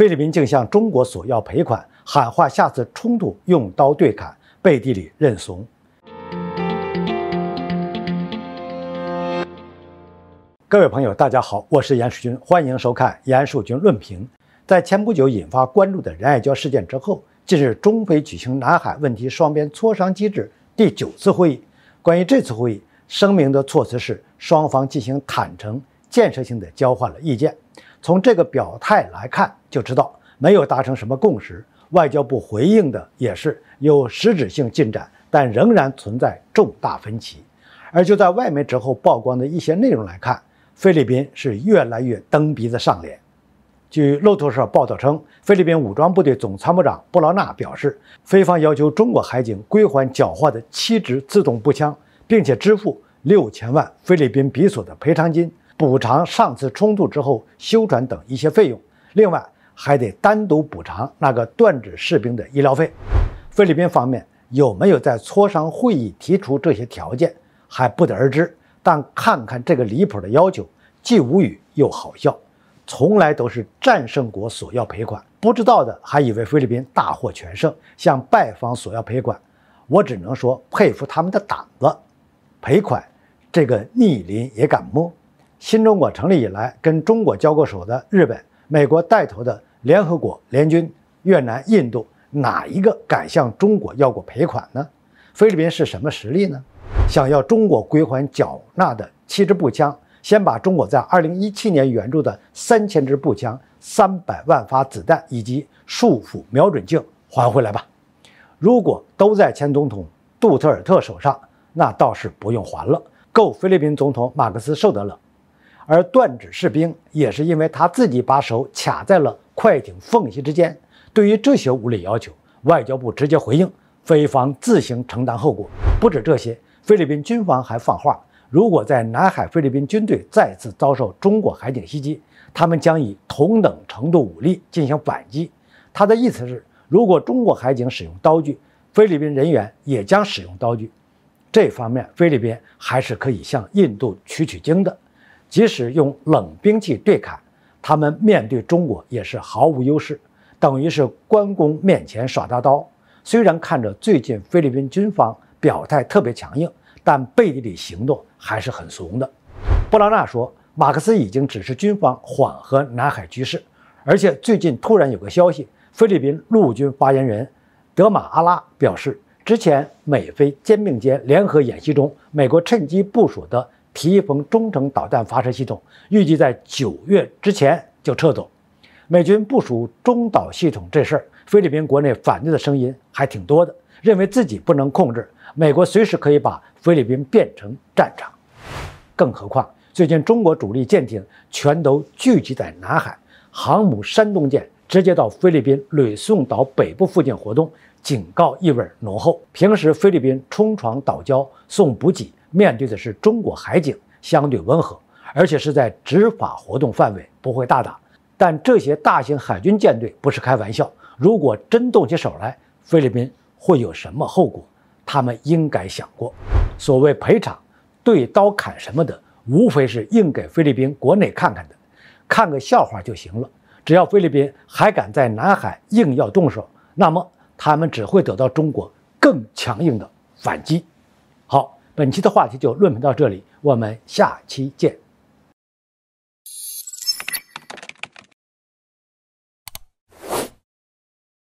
菲律宾竟向中国索要赔款，喊话下次冲突用刀对砍，背地里认怂。各位朋友，大家好，我是严树军，欢迎收看严树军论评。在前不久引发关注的仁爱礁事件之后，近日中菲举行南海问题双边磋商机制第九次会议。关于这次会议声明的措辞是，双方进行坦诚、建设性的交换了意见。从这个表态来看，就知道没有达成什么共识。外交部回应的也是有实质性进展，但仍然存在重大分歧。而就在外媒之后曝光的一些内容来看，菲律宾是越来越蹬鼻子上脸。据路透社报道称，菲律宾武装部队总参谋长布劳纳表示，菲方要求中国海警归还缴获的七支自动步枪，并且支付六千万菲律宾比索的赔偿金。补偿上次冲突之后修船等一些费用，另外还得单独补偿那个断指士兵的医疗费。菲律宾方面有没有在磋商会议提出这些条件，还不得而知。但看看这个离谱的要求，既无语又好笑。从来都是战胜国索要赔款，不知道的还以为菲律宾大获全胜，向败方索要赔款。我只能说佩服他们的胆子，赔款这个逆鳞也敢摸。新中国成立以来，跟中国交过手的日本、美国带头的联合国联军、越南、印度，哪一个敢向中国要过赔款呢？菲律宾是什么实力呢？想要中国归还缴纳的七支步枪，先把中国在2017年援助的三千支步枪、三百万发子弹以及数缚瞄准镜还回来吧。如果都在前总统杜特尔特手上，那倒是不用还了，够菲律宾总统马克思受得了。而断指士兵也是因为他自己把手卡在了快艇缝隙之间。对于这些无理要求，外交部直接回应：菲方自行承担后果。不止这些，菲律宾军方还放话：如果在南海菲律宾军队再次遭受中国海警袭击，他们将以同等程度武力进行反击。他的意思是，如果中国海警使用刀具，菲律宾人员也将使用刀具。这方面，菲律宾还是可以向印度取取经的。即使用冷兵器对砍，他们面对中国也是毫无优势，等于是关公面前耍大刀。虽然看着最近菲律宾军方表态特别强硬，但背地里行动还是很怂的。布拉纳说，马克思已经指示军方缓和南海局势，而且最近突然有个消息，菲律宾陆军发言人德马阿拉表示，之前美菲肩并肩联合演习中，美国趁机部署的。提防中程导弹发射系统预计在九月之前就撤走。美军部署中导系统这事儿，菲律宾国内反对的声音还挺多的，认为自己不能控制，美国随时可以把菲律宾变成战场。更何况，最近中国主力舰艇全都聚集在南海，航母山东舰直接到菲律宾吕宋岛北部附近活动，警告意味浓厚。平时菲律宾冲床岛礁送补给。面对的是中国海警，相对温和，而且是在执法活动范围不会大的。但这些大型海军舰队不是开玩笑，如果真动起手来，菲律宾会有什么后果？他们应该想过。所谓赔偿、对刀砍什么的，无非是硬给菲律宾国内看看的，看个笑话就行了。只要菲律宾还敢在南海硬要动手，那么他们只会得到中国更强硬的反击。本期的话题就论评到这里，我们下期见。